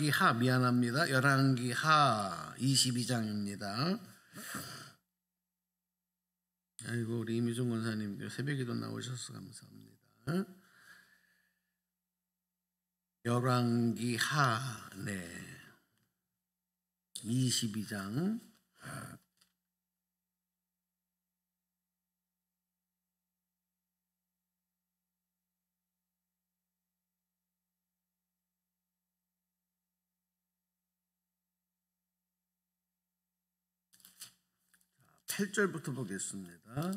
열왕기하 미안합니다. 열왕기하 22장입니다. 아이고 우리 이미종 권사님 그 새벽에도 나오셔서 감사합니다. 열왕기하 네 22장 8절부터 보겠습니다.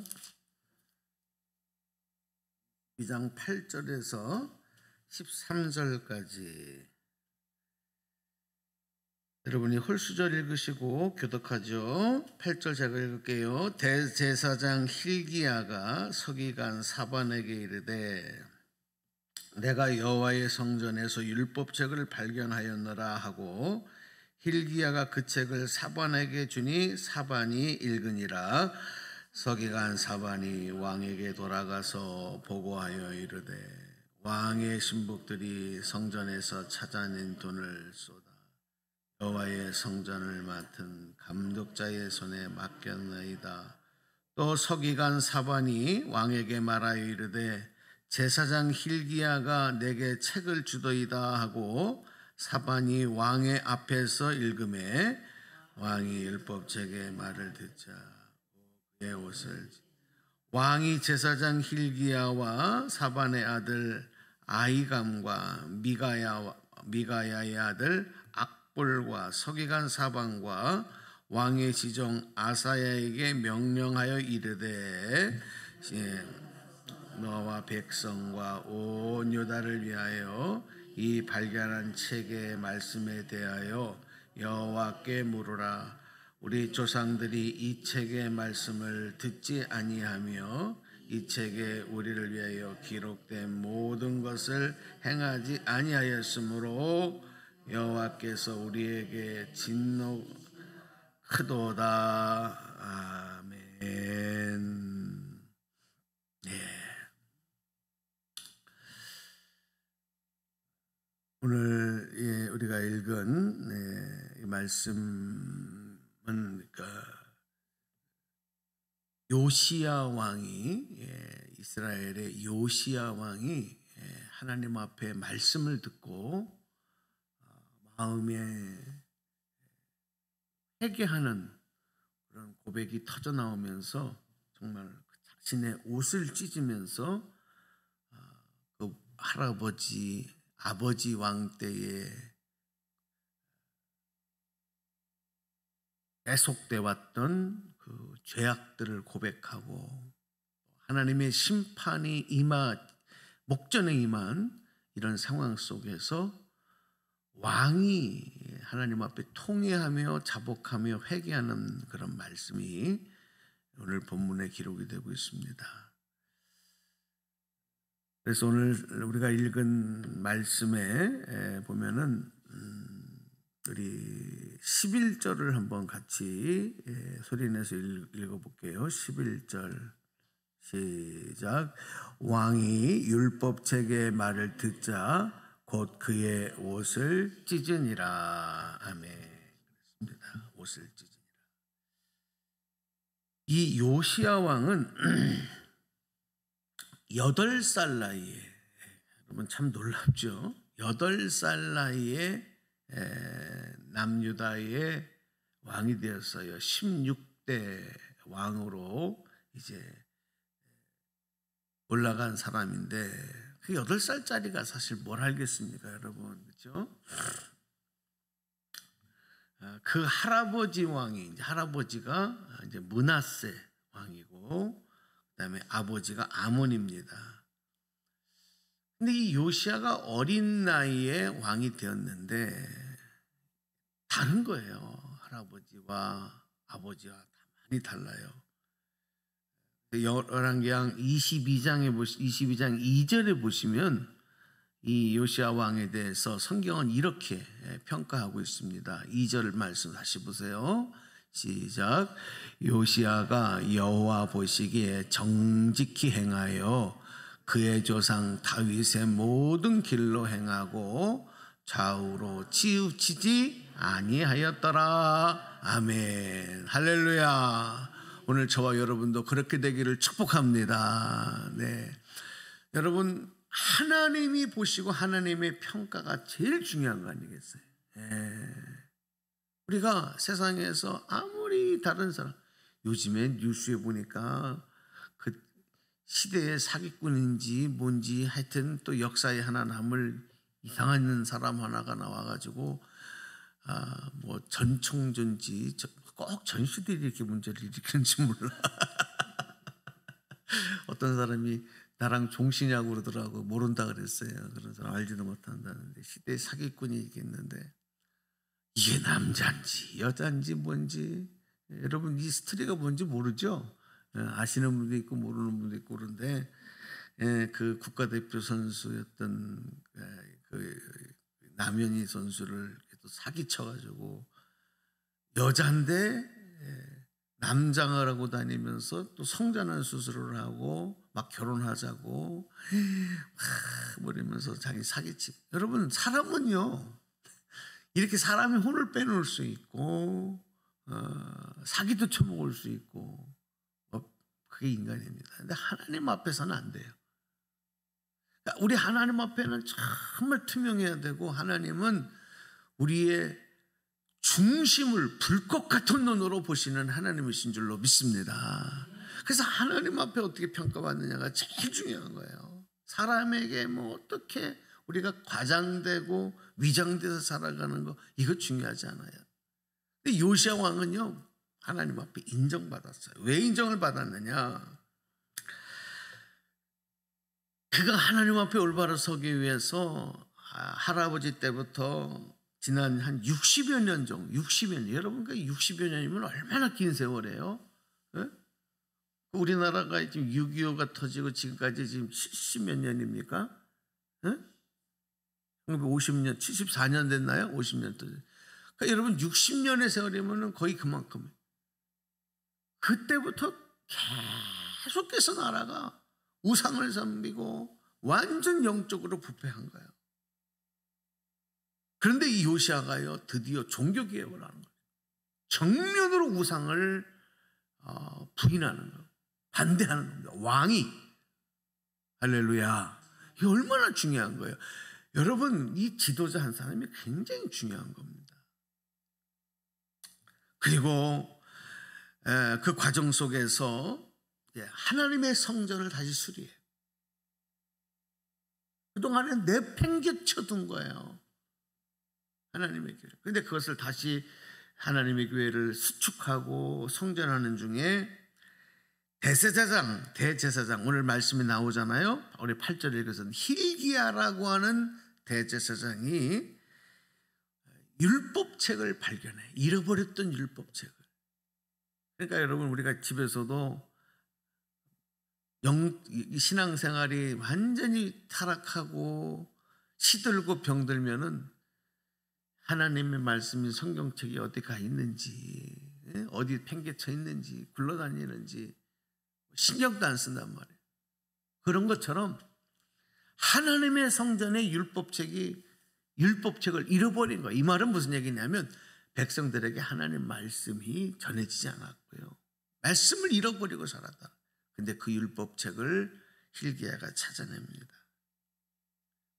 2장 8절에서 13절까지 여러분이 홀수절 읽으시고 교독하죠. 8절 제가 읽을게요. 대제사장 힐기야가 서기관 사반에게 이르되 내가 여호와의 성전에서 율법책을 발견하였노라 하고 힐기야가 그 책을 사반에게 주니 사반이 읽으니라 서기관 사반이 왕에게 돌아가서 보고하여 이르되 왕의 신복들이 성전에서 찾아낸 돈을 쏟아 여호와의 성전을 맡은 감독자의 손에 맡겼나이다. 또 서기관 사반이 왕에게 말하여 이르되 제사장 힐기야가 내게 책을 주더이다 하고 사반이 왕의 앞에서 읽음에 왕이 율법책의 말을 듣자 그의 옷을 왕이 제사장 힐기야와 사반의 아들 아이감과 미가야 미가야의 아들 악불과 서기관 사방과 왕의 지정 아사야에게 명령하여 이르되 예, 너와 백성과 온 유다를 위하여 이 발견한 책의 말씀에 대하여 여호와께 물으라 우리 조상들이 이 책의 말씀을 듣지 아니하며 이 책에 우리를 위하여 기록된 모든 것을 행하지 아니하였으므로 여호와께서 우리에게 진노 크도다 아멘. 오늘 예, 우리가 읽은 예, 말씀은 그러니까 요시야 왕이 예, 이스라엘의 요시야 왕이 예, 하나님 앞에 말씀을 듣고 어, 마음에 회개하는 그런 고백이 터져 나오면서 정말 그 자신의 옷을 찢으면서 어, 그 할아버지 아버지 왕 때에 애속돼 왔던 그 죄악들을 고백하고 하나님의 심판이 임하 목전에 임한 이런 상황 속에서 왕이 하나님 앞에 통회하며 자복하며 회개하는 그런 말씀이 오늘 본문에 기록이 되고 있습니다. 그래서 오늘 우리가 읽은 말씀에 보면은 음, 우리 11절을 한번 같이 소리내서 읽어볼게요. 11절 시작 왕이 율법책의 말을 듣자 곧 그의 옷을 찢으니라 아멘 그렇습니다. 옷을 찢으니라 이 요시아 왕은 8살 나이에 여러분 참 놀랍죠. 8살 나이에 남유다의 왕이 되었어요. 16대 왕으로 이제 올라간 사람인데 그 8살짜리가 사실 뭘 알겠습니까, 여러분. 그죠그 아, 할아버지 왕이 이제 할아버지가 이제 문하세 왕이고 그다음에 아버지가 아몬입니다. 근데 이 요시아가 어린 나이에 왕이 되었는데 다른 거예요. 할아버지와 아버지와 많이 달라요. 열왕기왕 22장에 보시 22장 2절에 보시면 이 요시아 왕에 대해서 성경은 이렇게 평가하고 있습니다. 2절 말씀 다시 보세요. 시작. 요시아가 여호와 보시기에 정직히 행하여 그의 조상 다윗의 모든 길로 행하고 좌우로 치우치지 아니하였더라. 아멘. 할렐루야. 오늘 저와 여러분도 그렇게 되기를 축복합니다. 네. 여러분, 하나님이 보시고 하나님의 평가가 제일 중요한 거 아니겠어요? 네. 우리가 세상에서 아무리 다른 사람, 요즘엔 뉴스에 보니까 그 시대의 사기꾼인지 뭔지 하여튼 또 역사에 하나 남을 이상한 사람 하나가 나와가지고 아, 뭐 전총전지 꼭 전시들이 이렇게 문제를 일으키는지 몰라. 어떤 사람이 나랑 종신이라고 그러더라고 모른다 그랬어요. 그런 사람 알지도 못한다는데 시대에 사기꾼이 있겠는데 이게 남잔지 여잔지 뭔지 여러분 이스트리가 뭔지 모르죠. 예, 아시는 분도 있고 모르는 분도 있고 그런데 예, 그 국가대표 선수였던 예, 그 남현희 선수를 사기쳐가지고 여잔데 남장을 하고 다니면서 또 성전환 수술을 하고 막 결혼하자고 막 버리면서 자기 사기치. 여러분 사람은요 이렇게 사람의 혼을 빼놓을 수 있고 어, 사기도 쳐먹을 수 있고 뭐 그게 인간입니다. 근데 하나님 앞에서는 안 돼요. 그러니까 우리 하나님 앞에는 정말 투명해야 되고 하나님은 우리의 중심을 불꽃 같은 눈으로 보시는 하나님이신 줄로 믿습니다. 그래서 하나님 앞에 어떻게 평가받느냐가 제일 중요한 거예요. 사람에게 뭐 어떻게 우리가 과장되고 위장돼서 살아가는 거 이거 중요하지 않아요. 근데 요시아 왕은요 하나님 앞에 인정받았어요. 왜 인정을 받았느냐? 그가 하나님 앞에 올바로 서기 위해서 아, 할아버지 때부터 지난 한 60여 년 정도, 60여 여러분, 그 60여 년이면 얼마나 긴 세월이에요? 네? 우리나라가 지금 6.25가 터지고 지금까지 지금 70몇 년입니까? 네? 50년, 74년 됐나요? 50년 또. 그러니까 여러분 60년의 세월이면 거의 그만큼. 그때부터 계속해서 나라가 우상을 섬기고 완전 영적으로 부패한 거예요. 그런데 이 요시아가요 드디어 종교 개혁을 하는 거예요. 정면으로 우상을 어, 부인하는 거, 반대하는 겁니다. 왕이 할렐루야. 이 얼마나 중요한 거예요. 여러분, 이 지도자 한 사람이 굉장히 중요한 겁니다. 그리고 그 과정 속에서 예, 하나님의 성전을 다시 수리해. 그동안에 내팽개쳐둔 거예요. 하나님의 교회. 근데 그것을 다시 하나님의 교회를 수축하고 성전하는 중에 대세사장 대제사장 오늘 말씀이 나오잖아요. 우리 8절 읽어서 힐기야라고 하는 대제사장이 율법책을 발견해. 잃어버렸던 율법책을. 그러니까 여러분 우리가 집에서도 영, 신앙생활이 완전히 타락하고 시들고 병들면은 하나님의 말씀이 성경책이 어디가 있는지 어디 팽개쳐 있는지 굴러다니는지 신경도 안 쓴단 말이에요. 그런 것처럼 하나님의 성전의 율법책이 율법책을 잃어버린 거예요. 이 말은 무슨 얘기냐면 백성들에게 하나님 말씀이 전해지지 않았고요. 말씀을 잃어버리고 살았다. 근데 그 율법책을 힐기야가 찾아냅니다.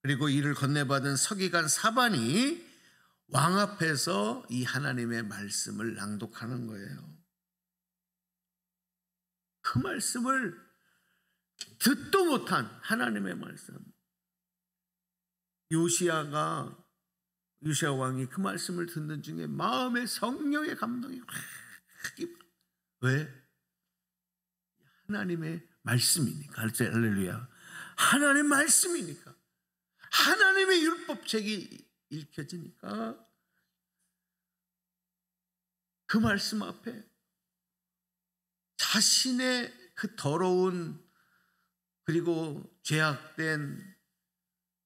그리고 이를 건네받은 서기관 사반이 왕 앞에서 이 하나님의 말씀을 낭독하는 거예요. 그 말씀을 듣도 못한 하나님의 말씀. 요시아가 요시아 왕이 그 말씀을 듣는 중에 마음의 성령의 감동이 왜? 하나님의 말씀이니까 할렐루야. 하나님의 말씀이니까 하나님의 율법책이 읽혀지니까 그 말씀 앞에 자신의 그 더러운 그리고 죄악된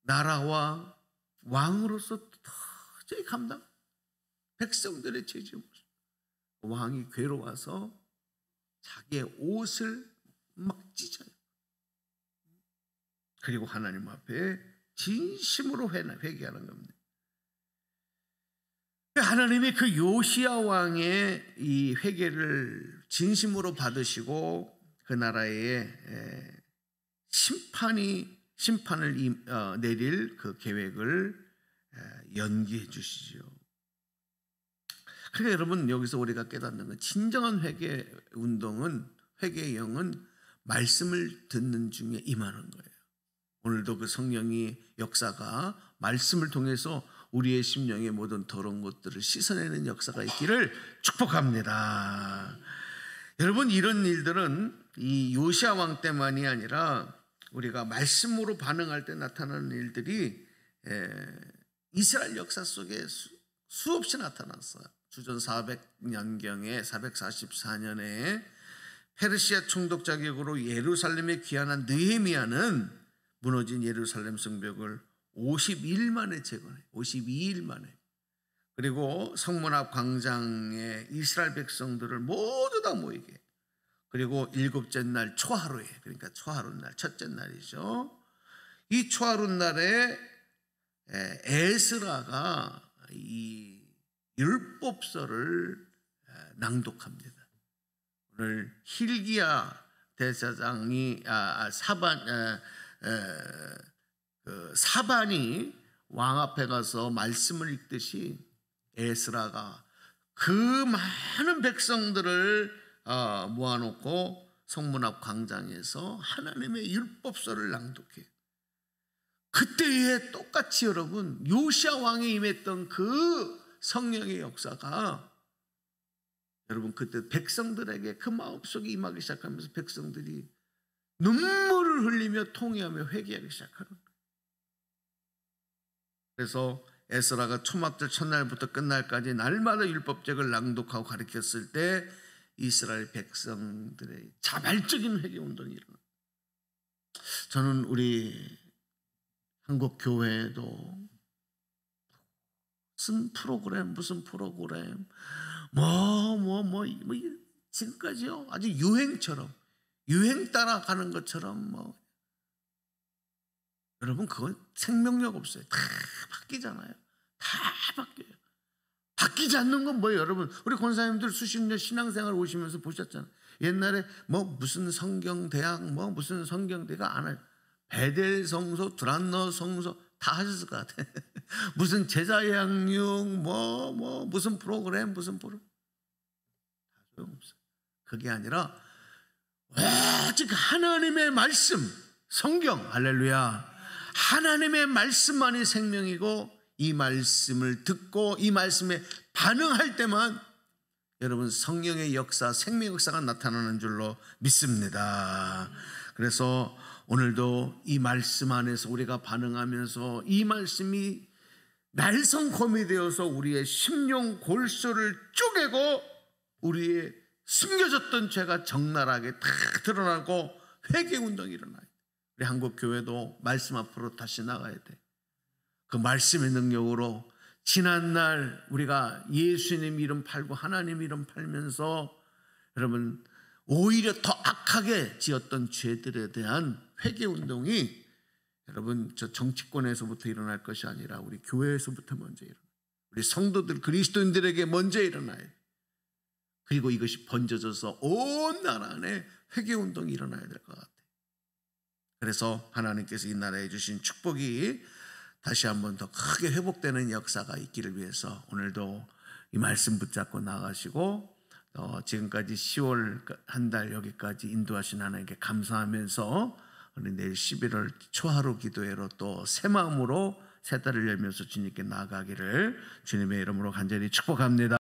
나라와 왕으로서 도저히 감당 백성들의 죄지을 왕이 괴로워서 자기의 옷을 막 찢어요. 그리고 하나님 앞에 진심으로 회개하는 겁니다. 하나님이 그 요시야 왕의 이 회개를 진심으로 받으시고 그 나라의 심판이 심판을 어, 내릴 그 계획을 연기해 주시죠. 그러니까 여러분 여기서 우리가 깨닫는 건 진정한 회개 운동은 회개의 영은 말씀을 듣는 중에 임하는 거예요. 오늘도 그 성령이 역사가 말씀을 통해서 우리의 심령의 모든 더러운 것들을 씻어내는 역사가 있기를 축복합니다. 여러분 이런 일들은 이 요시아 왕 때만이 아니라 우리가 말씀으로 반응할 때 나타나는 일들이 예, 이스라엘 역사 속에 수, 없이 나타났어요. 주전 400년경에 444년에 페르시아 총독 자격으로 예루살렘에 귀환한 느헤미야는 무너진 예루살렘 성벽을 51만에 재건해 52일 만에 그리고 성문 앞 광장에 이스라엘 백성들을 모두 다 모이게. 그리고 일곱째 날 초하루에, 그러니까 초하루 날, 첫째 날이죠. 이 초하루 날에 에스라가 이 율법서를 낭독합니다. 오늘 힐기야 대사장이, 아, 아 사반, 아, 아, 그 사반이 왕 앞에 가서 말씀을 읽듯이 에스라가 그 많은 백성들을 어, 모아놓고 성문 앞 광장에서 하나님의 율법서를 낭독해. 그때에 똑같이 여러분 요시아 왕이 임했던 그 성령의 역사가 여러분 그때 백성들에게 그 마음속에 임하기 시작하면서 백성들이 눈물을 흘리며 통회하며 회개하기 시작하는 거예요. 그래서 에스라가 초막절 첫날부터 끝날까지 날마다 율법책을 낭독하고 가르쳤을 때 이스라엘 백성들의 자발적인 회개 운동이 일어나. 저는 우리 한국 교회에도 무슨 프로그램 무슨 프로그램 뭐뭐뭐 뭐, 뭐, 뭐, 뭐 지금까지요 아주 유행처럼 유행 따라가는 것처럼 뭐 여러분 그건 생명력 없어요. 다 바뀌잖아요. 다 바뀌어요. 바뀌지 않는 건 뭐예요, 여러분? 우리 권사님들 수십 년 신앙생활 오시면서 보셨잖아요. 옛날에 뭐 무슨 성경 대학 뭐 무슨 성경 대가 안 할. 베델 성소, 드란너 성소 다 하셨을 것 같아. 요 무슨 제자 양육 뭐 뭐 무슨 프로그램 무슨 프로 다 소용없어. 그게 아니라 오직 하나님의 말씀 성경 할렐루야 하나님의 말씀만이 생명이고 이 말씀을 듣고 이 말씀에 반응할 때만 여러분 성령의 역사, 생명 역사가 나타나는 줄로 믿습니다. 그래서 오늘도 이 말씀 안에서 우리가 반응하면서 이 말씀이 날성검이 되어서 우리의 심령 골수를 쪼개고 우리의 숨겨졌던 죄가 적나라하게 다 드러나고 회개 운동이 일어나요. 우리 한국 교회도 말씀 앞으로 다시 나가야 돼. 그 말씀의 능력으로 지난날 우리가 예수님 이름 팔고 하나님 이름 팔면서 여러분 오히려 더 악하게 지었던 죄들에 대한 회개 운동이 여러분 저 정치권에서부터 일어날 것이 아니라 우리 교회에서부터 먼저 일어나. 우리 성도들 그리스도인들에게 먼저 일어나요. 그리고 이것이 번져져서 온 나라 안에 회개 운동이 일어나야 될것같아 그래서 하나님께서 이 나라에 주신 축복이 다시 한번 더 크게 회복되는 역사가 있기를 위해서 오늘도 이 말씀 붙잡고 나가시고 어, 지금까지 10월 한 달 여기까지 인도하신 하나님께 감사하면서 우리 내일 11월 초하루 기도회로 또 새 마음으로 새 달을 열면서 주님께 나아가기를 주님의 이름으로 간절히 축복합니다.